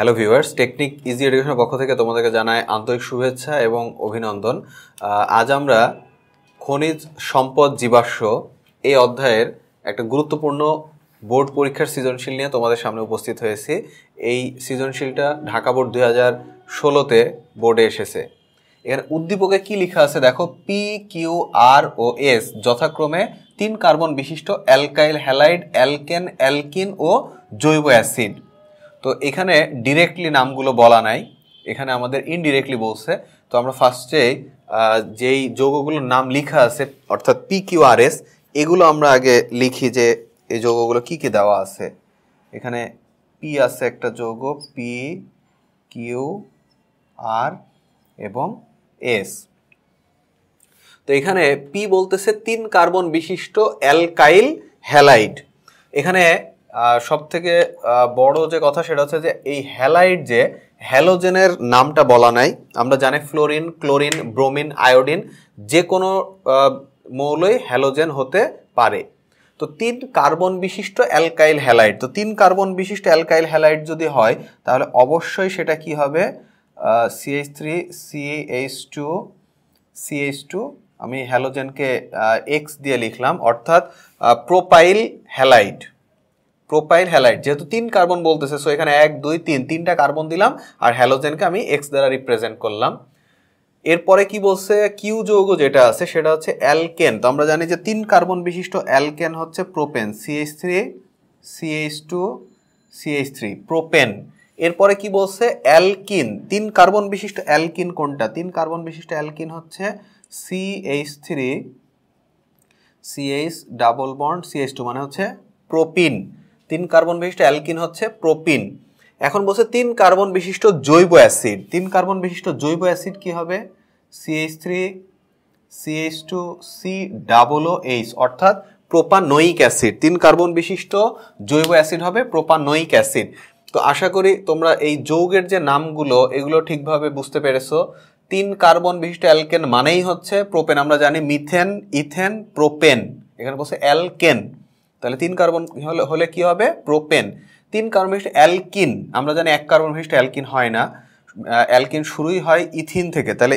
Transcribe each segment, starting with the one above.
hello viewers technique easy এডুকেশনের পক্ষ থেকে তোমাদেরকে জানায় আন্তরিক শুভেচ্ছা এবং অভিনন্দন আজ আমরা খনিজ সম্পদ জীবাশ্ম এই অধ্যায়ের একটা গুরুত্বপূর্ণ বোর্ড পরীক্ষার সৃজনশীল নিয়ে তোমাদের সামনে উপস্থিত হয়েছি এই সৃজনশীলটা ঢাকা বোর্ড দুই হাজার ষোলোতে বোর্ডে এসেছে এখানে উদ্দীপকে কি লেখা আছে দেখো পি কিউ আর ও এস যথাক্রমে তিন কার্বন বিশিষ্ট অ্যালকাইল হ্যালাইড অ্যালকেন অ্যালকিন ও জৈব অ্যাসিড তো এখানে ডিরেক্টলি নামগুলো বলা নাই এখানে আমাদের ইনডিরেক্টলি বলছে তো আমরা ফার্স্টে যেই যৌগগুলোর নাম লিখা আছে অর্থাৎ পি কিউ আর এস এগুলো আমরা আগে লিখি যে এই যৌগগুলো কি কি দেওয়া আছে এখানে পি আছে একটা যৌগ পি কিউ আর এবং এস তো এখানে পি বলতেছে তিন কার্বন বিশিষ্ট অ্যালকাইল হ্যালাইড এখানে সব থেকে বড় যে কথা সেটা হচ্ছে যে এই হ্যালাইড যে হ্যালোজেনের নামটা বলা নাই আমরা জানি ফ্লোরিন ক্লোরিন ব্রোমিন আয়োডিন যে কোনো মৌলই হ্যালোজেন হতে পারে তো তিন কার্বন বিশিষ্ট অ্যালকাইল হ্যালাইড তো তিন কার্বন বিশিষ্ট অ্যালকাইল হ্যালাইড যদি হয় তাহলে অবশ্যই সেটা কি হবে CH three CH two CH two আমি হ্যালোজেনকে এক্স দিয়ে লিখলাম অর্থাৎ প্রোপাইল হ্যালাইড প্রোপাইল হ্যালাইড যেহেতু তিন কার্বন বলতেছে সো এখানে এক দুই তিন তিনটা কার্বন দিলাম আর হ্যালোজেনকে আমি এক্স দ্বারা রিপ্রেজেন্ট করলাম এরপরে কি বলছে কিউ যৌগ যেটা আছে সেটা হচ্ছে অ্যালকেন তো আমরা জানি যে তিন কার্বন বিশিষ্ট অ্যালকেন হচ্ছে propane CH three CH two CH three propane এরপরে কি বলছে অ্যালকিন তিন কার্বন বিশিষ্ট অ্যালকিন কোনটা তিন কার্বন বিশিষ্ট অ্যালকিন হচ্ছে CH three CH double bond CH two মানে হচ্ছে প্রোপিন তিন কার্বন বিশিষ্ট অ্যালকিন হচ্ছে প্রোপিন এখন বলছে তিন কার্বন বিশিষ্ট জৈব অ্যাসিড তিন কার্বন বিশিষ্ট জৈব অ্যাসিড কি হবে CH three CH two C double O H অর্থাৎ প্রোপানোয়িক অ্যাসিড তিন কার্বন বিশিষ্ট জৈব অ্যাসিড হবে প্রোপানোয়িক অ্যাসিড তো আশা করি তোমরা এই যৌগের যে নামগুলো এগুলো ঠিকভাবে বুঝতে পেরেছো তিন কার্বন বিশিষ্ট অ্যালকেন মানেই হচ্ছে প্রোপেন আমরা জানি মিথেন ইথেন প্রোপেন এখানে বলছে অ্যালকেন তাহলে তিন কার্বন হলে কি হবে প্রোপেন তিন কার্বন বিশিষ্ট অ্যালকিন আমরা জানি এক কার্বন বিশিষ্ট অ্যালকিন হয় না অ্যালকিন শুরুই হয় ইথিন থেকে তাহলে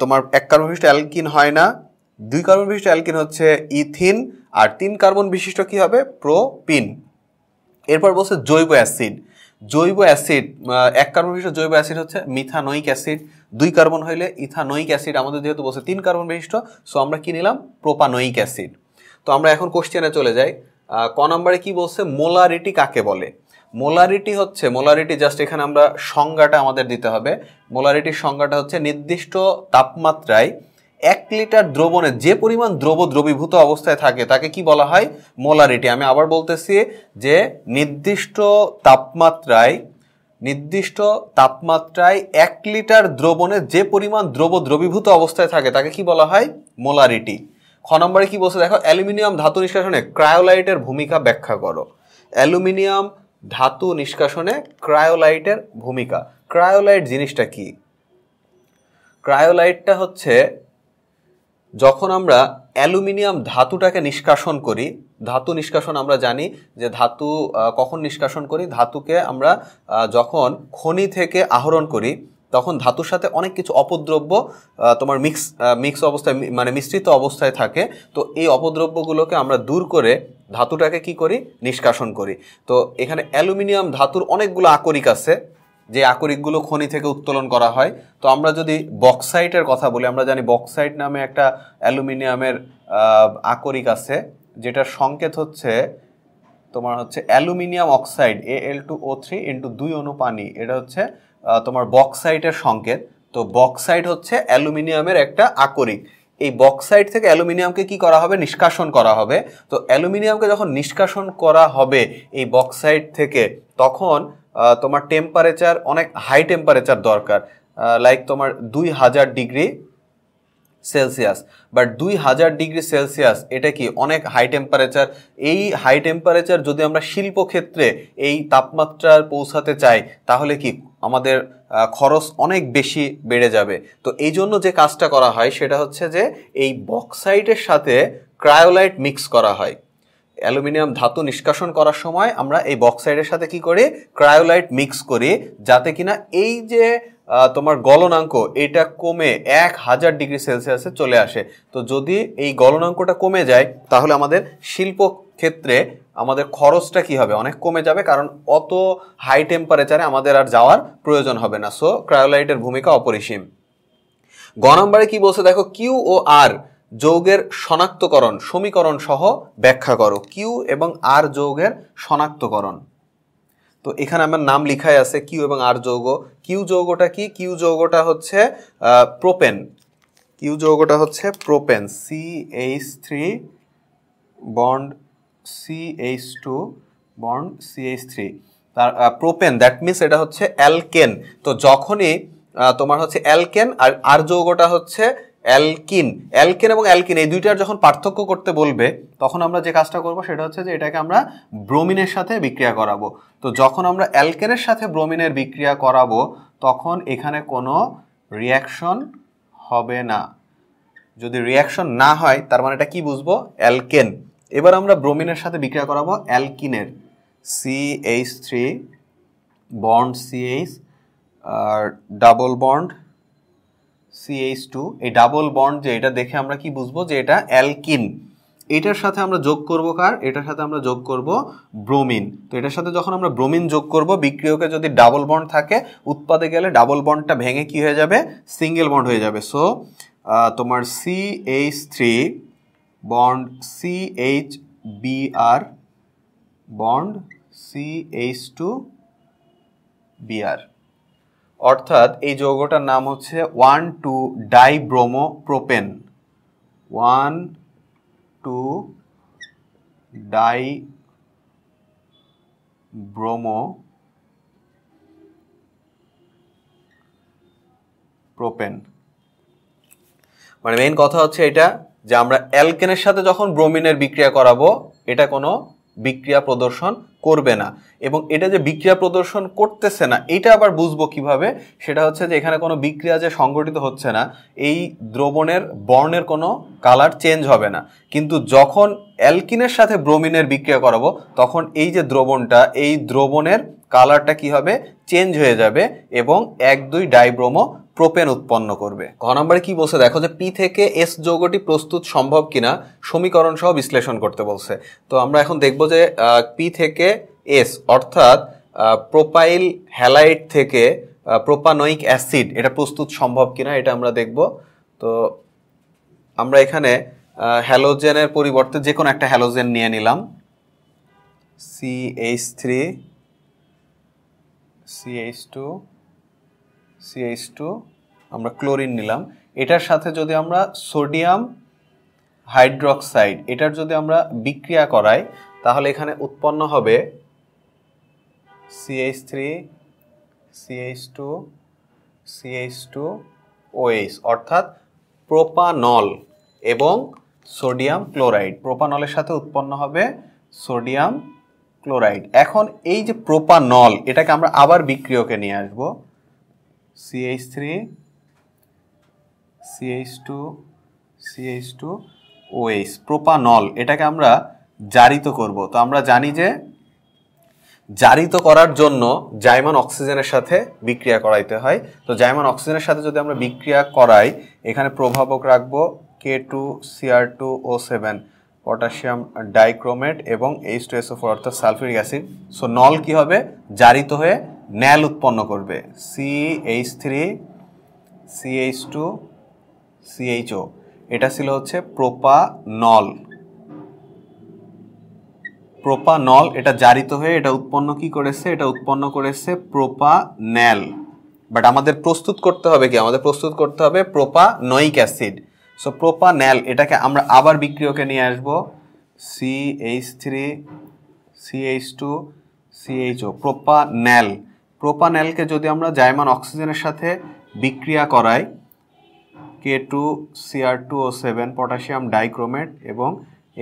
তোমার এক কার্বন বিশিষ্ট অ্যালকিন হয় না দুই কার্বন বিশিষ্ট অ্যালকিন হচ্ছে ইথিন আর তিন কার্বন বিশিষ্ট কি হবে প্রোপিন এরপর বলছে জৈব অ্যাসিড জৈব অ্যাসিড এক কার্বন বিশিষ্ট জৈব অ্যাসিড হচ্ছে মিথানোইক অ্যাসিড দুই কার্বন হইলে ইথানোইক অ্যাসিড আমাদের যেহেতু বলছে তিন কার্বন বিশিষ্ট সো আমরা কি নিলাম প্রোপানোইক অ্যাসিড তো আমরা এখন কোশ্চেনে চলে যাই ক নম্বরে কি বলছে মোলারিটি কাকে বলে মোলারিটি হচ্ছে মোলারিটি জাস্ট এখানে আমরা সংজ্ঞাটা আমাদের দিতে হবে মোলারিটির সংজ্ঞাটা হচ্ছে নির্দিষ্ট তাপমাত্রায় এক লিটার দ্রবণে যে পরিমাণ দ্রব দ্রবীভূত অবস্থায় থাকে তাকে কি বলা হয় মোলারিটি আমি আবার বলতেছি যে নির্দিষ্ট তাপমাত্রায় নির্দিষ্ট তাপমাত্রায় এক লিটার দ্রবণে যে পরিমাণ দ্রব দ্রবীভূত অবস্থায় থাকে তাকে কি বলা হয় মোলারিটি খ নম্বরে কি বলছে দেখো অ্যালুমিনিয়াম ধাতু নিষ্কাশনে ক্রায়োলাইটের ভূমিকা ব্যাখ্যা করো অ্যালুমিনিয়াম ধাতু নিষ্কাশনে ক্রায়োলাইটের ভূমিকা ক্রায়োলাইট জিনিসটা কি ক্রায়োলাইটটা হচ্ছে যখন আমরা অ্যালুমিনিয়াম ধাতুটাকে নিষ্কাশন করি ধাতু নিষ্কাশন আমরা জানি যে ধাতু কখন নিষ্কাশন করি ধাতুকে আমরা যখন খনি থেকে আহরণ করি তখন ধাতুর সাথে অনেক কিছু অপদ্রব্য তোমার মিক্স মিক্স অবস্থায় মানে মিশ্রিত অবস্থায় থাকে তো এই অপদ্রব্যগুলোকে আমরা দূর করে ধাতুটাকে কি করি নিষ্কাশন করি তো এখানে অ্যালুমিনিয়াম ধাতুর অনেকগুলো আকরিক আছে যে আকরিকগুলো খনি থেকে উত্তোলন করা হয় তো আমরা যদি বক্সাইটের কথা বলি আমরা জানি বক্সাইট নামে একটা অ্যালুমিনিয়ামের আকরিক আছে যেটার সংকেত হচ্ছে তোমার হচ্ছে aluminium oxide A L two O three into দুই অনুপানি পানি এটা হচ্ছে তোমার বক্সাইটের সংকেত তো বক্সাইট হচ্ছে অ্যালুমিনিয়ামের একটা আকরিক এই বক্সাইট থেকে অ্যালুমিনিয়ামকে কি করা হবে নিষ্কাশন করা হবে তো অ্যালুমিনিয়ামকে যখন নিষ্কাশন করা হবে এই বক্সাইট থেকে তখন তোমার টেম্পারেচার অনেক হাই টেম্পারেচার দরকার লাইক তোমার দুই হাজার ডিগ্রি সেলসিয়াস বাট দুই হাজার ডিগ্রি সেলসিয়াস এটা কি অনেক হাই টেম্পারেচার এই হাই টেম্পারেচার যদি আমরা শিল্পক্ষেত্রে এই তাপমাত্রার পৌঁছাতে চাই তাহলে কি আমাদের খরচ অনেক বেশি বেড়ে যাবে তো এই জন্য যে কাজটা করা হয় সেটা হচ্ছে যে এই বক্সাইটের সাথে ক্রায়োলাইট মিক্স করা হয় অ্যালুমিনিয়াম ধাতু নিষ্কাশন করার সময় আমরা এই বক্সাইডের সাথে কি করি ক্রায়োলাইট মিক্স করি যাতে কিনা এই যে তোমার গলনাঙ্ক এটা কমে এক হাজার ডিগ্রি সেলসিয়াসে চলে আসে তো যদি এই গলনাঙ্কটা কমে যায় তাহলে আমাদের শিল্প ক্ষেত্রে আমাদের খরচটা কি হবে অনেক কমে যাবে কারণ অত হাই টেম্পারেচারে আমাদের আর যাওয়ার প্রয়োজন হবে না সো ক্রায়োলাইটের ভূমিকা অপরিসীম গ নম্বরে কি বলছে দেখো কিউ ও আর যৌগের শনাক্তকরণ সমীকরণ সহ ব্যাখ্যা করো কিউ এবং আর যৌগের শনাক্তকরণ তো এখানে আমার নাম লিখাই আছে কিউ এবং আর যৌগ কিউ যৌগটা কি কিউ যৌগটা হচ্ছে প্রোপেন কিউ যৌগটা হচ্ছে propane C H three bond C H two bond C H three তার প্রোপেন দ্যাট মিনস এটা হচ্ছে অ্যালকেন তো যখনই তোমার হচ্ছে অ্যালকেন আর আর যৌগটা হচ্ছে অ্যালকিন অ্যালকেন এবং অ্যালকিন এই দুইটার যখন পার্থক্য করতে বলবে তখন আমরা যে কাজটা করব সেটা হচ্ছে যে এটাকে আমরা ব্রোমিনের সাথে বিক্রিয়া করাবো তো যখন আমরা অ্যালকেনের সাথে ব্রোমিনের বিক্রিয়া করাবো তখন এখানে কোনো রিয়াকশন হবে না যদি রিয়াকশন না হয় তার মানে এটা কি বুঝবো অ্যালকেন এবার আমরা ব্রোমিনের সাথে বিক্রিয়া করাবো অ্যালকিনের C H three bond C H আর ডাবল বন্ড সিএইচ টু এই ডাবল বন্ড যে এটা দেখে আমরা কি বুঝবো যে এটা অ্যালকিন এটার সাথে আমরা যোগ করব কার এটার সাথে আমরা যোগ করব ব্রোমিন তো এটার সাথে যখন আমরা ব্রোমিন যোগ করব বিক্রিয়কে যদি ডাবল বন্ড থাকে উৎপাদে গেলে ডাবল বন্ডটা ভেঙে কি হয়ে যাবে সিঙ্গেল বন্ড হয়ে যাবে সো তোমার C H three bond C H B R bond C H two BR অর্থাৎ এই যৌগটার নাম হচ্ছে one two di bromo propane one two di bromo propane মানে মেইন কথা হচ্ছে এটা যে আমরা অ্যালকেনের সাথে যখন ব্রোমিনের বিক্রিয়া করাবো এটা কোনো বিক্রিয়া প্রদর্শন করবে না এবং এটা যে বিক্রিয়া প্রদর্শন করতেছে না এটা আবার বুঝবো কিভাবে সেটা হচ্ছে যে এখানে কোনো বিক্রিয়া যে সংগঠিত হচ্ছে না এই দ্রবণের বর্ণের কোনো কালার চেঞ্জ হবে না কিন্তু যখন অ্যালকিনের সাথে ব্রোমিনের বিক্রিয়া করাবো তখন এই যে দ্রবণটা এই দ্রবণের কালারটা কি হবে চেঞ্জ হয়ে যাবে এবং এক দুই ডাইব্রোমো প্রোপেন উৎপন্ন করবে ক নম্বরে কি বলছে দেখো যে পি থেকে এস যৌগটি প্রস্তুত সম্ভব কিনা সমীকরণ সহ বিশ্লেষণ করতে বলছে তো আমরা এখন দেখব যে পি থেকে এস অর্থাৎ প্রোপাইল হ্যালাইট থেকে প্রোপানোইক অ্যাসিড এটা প্রস্তুত সম্ভব কিনা এটা আমরা দেখব তো আমরা এখানে হ্যালোজেনের পরিবর্তে যে কোনো একটা হ্যালোজেন নিয়ে নিলাম C H three C H two CH two আমরা ক্লোরিন নিলাম এটার সাথে যদি আমরা সোডিয়াম হাইড্রক্সাইড এটার যদি আমরা বিক্রিয়া করাই তাহলে এখানে উৎপন্ন হবে CH three CH two CH two OH অর্থাৎ প্রোপানল এবং সোডিয়াম ক্লোরাইড প্রোপানলের সাথে উৎপন্ন হবে সোডিয়াম ক্লোরাইড এখন এই যে প্রোপানল এটাকে আমরা আবার বিক্রিয়কে নিয়ে আসবো CH3, CH2, CH2, OH propanol এটাকে আমরা জারিত করব তো আমরা জানি যে জারিত করার জন্য জাইমান অক্সিজেনের সাথে বিক্রিয়া করাইতে হয় তো জাইমান অক্সিজেনের সাথে যদি আমরা বিক্রিয়া করাই এখানে প্রভাবক রাখবো K two CR two O seven potassium dichromate এবং এইচ টু এসও ফোর অর্থাৎ সালফিউরিক অ্যাসিড সো নল কি হবে জারিত হয়ে ন্যাল উৎপন্ন করবে C H three C H two CHO এটা ছিল হচ্ছে প্রোপানল প্রোপানল এটা জারিত হয়ে এটা উৎপন্ন কি করেছে এটা উৎপন্ন করেছে প্রোপানেল বাট আমাদের প্রস্তুত করতে হবে কি আমাদের প্রস্তুত করতে হবে প্রোপানয়িক অ্যাসিড সো প্রোপানেল এটাকে আমরা আবার বিক্রিয়কে নিয়ে আসব C H three C H two C H O propanal প্রোপানেলকে যদি আমরা জায়মান অক্সিজেনের সাথে বিক্রিয়া করাই K two CR two O seven potassium dichromate এবং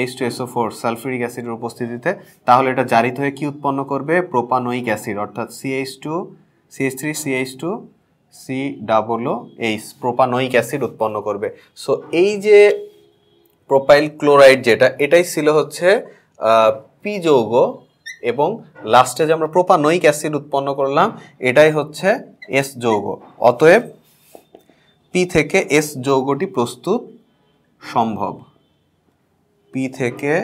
H two SO four sulphuric অ্যাসিডের উপস্থিতিতে তাহলে এটা জারিত হয়ে কী উৎপন্ন করবে প্রোপানোইক অ্যাসিড অর্থাৎ CH two CH three CH two C double O H propanoic acid উৎপন্ন করবে সো এই যে প্রোপাইল ক্লোরাইড যেটা এটাই ছিল হচ্ছে পি যৌগ এবং লাস্টে যে আমরা প্রোপানোয়িক অ্যাসিড উৎপন্ন করলাম এটাই হচ্ছে এস যৌগ অতএব পি থেকে এস যৌগটি প্রস্তুত সম্ভব পি থেকে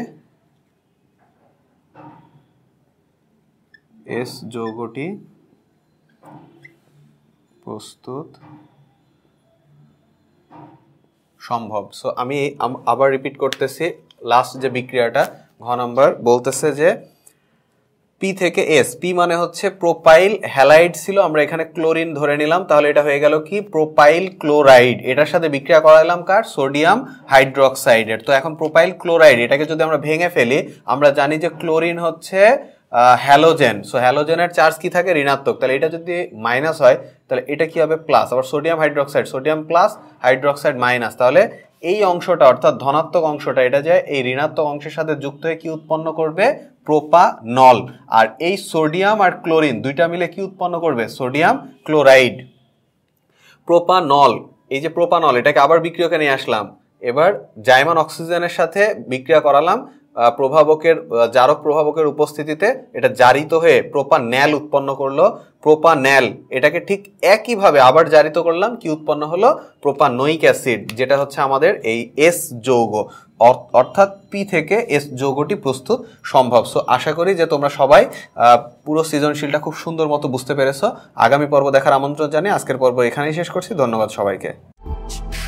এস যৌগটি প্রস্তুত সম্ভব সো আমি আবার রিপিট করতেছি লাস্ট যে বিক্রিয়াটা ঘ নম্বর বলতেছে যে পি থেকে এস পি মানে হচ্ছে প্রোপাইল হ্যালাইড ছিল আমরা এখানে ক্লোরিন ধরে নিলাম তাহলে এটা হয়ে গেল কি প্রোপাইল ক্লোরাইড এটার সাথে বিক্রিয়া করালাম কার সোডিয়াম হাইড্রক্সাইডের তো এখন প্রোপাইল ক্লোরাইড এটাকে যদি আমরা ভেঙে ফেলি আমরা জানি যে ক্লোরিন হচ্ছে হ্যালোজেন সো হ্যালোজেনের চার্জ কি থাকে ঋণাত্মক তাহলে এটা যদি মাইনাস হয় তাহলে এটা কি হবে প্লাস আবার sodium hydroxide sodium plus hydroxide minus তাহলে এই অংশটা অর্থাৎ ধনাত্মক অংশটা এটা যে এই ঋণাত্মক অংশের সাথে যুক্ত হয়ে কি উৎপন্ন করবে প্রোপানল আর এই সোডিয়াম আর ক্লোরিন দুইটা মিলে কি উৎপন্ন করবে সোডিয়াম ক্লোরাইড প্রোপানল এই যে প্রোপানল এটাকে আবার বিক্রিয়কে নিয়ে আসলাম এবার জাইমান অক্সিজেনের সাথে বিক্রিয়া করালাম প্রভাবকের জারক প্রভাবকের উপস্থিতিতে এটা জারিত হয়ে প্রোপা ন্যাল উৎপন্ন করলো প্রোপা ন্যাল এটাকে ঠিক একইভাবে আবার জারিত করলাম কি উৎপন্ন হলো প্রোপা নৈক অ্যাসিড যেটা হচ্ছে আমাদের এই এস যৌগ অর্থাৎ পি থেকে এস যৌগটি প্রস্তুত সম্ভব সো আশা করি যে তোমরা সবাই পুরো সৃজনশীলটা খুব সুন্দর মতো বুঝতে পেরেছ আগামী পর্ব দেখার আমন্ত্রণ জানিয়ে আজকের পর্ব এখানেই শেষ করছি ধন্যবাদ সবাইকে